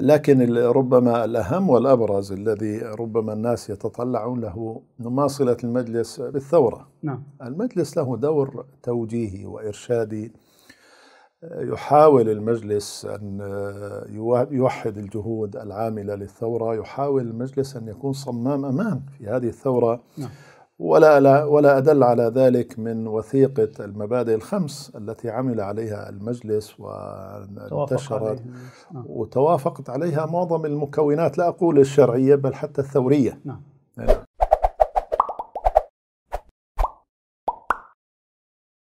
لكن ربما الأهم والأبرز الذي ربما الناس يتطلعون له ما صلة المجلس بالثورة نعم. المجلس له دور توجيهي وإرشادي يحاول المجلس أن يوحد الجهود العاملة للثورة يحاول المجلس أن يكون صمام أمان في هذه الثورة نعم. ولا ولا أدل على ذلك من وثيقة المبادئ الخمس التي عمل عليها المجلس وانتشرت آه. وتوافقت عليها معظم المكونات لا أقول الشرعية بل حتى الثورية نعم. يعني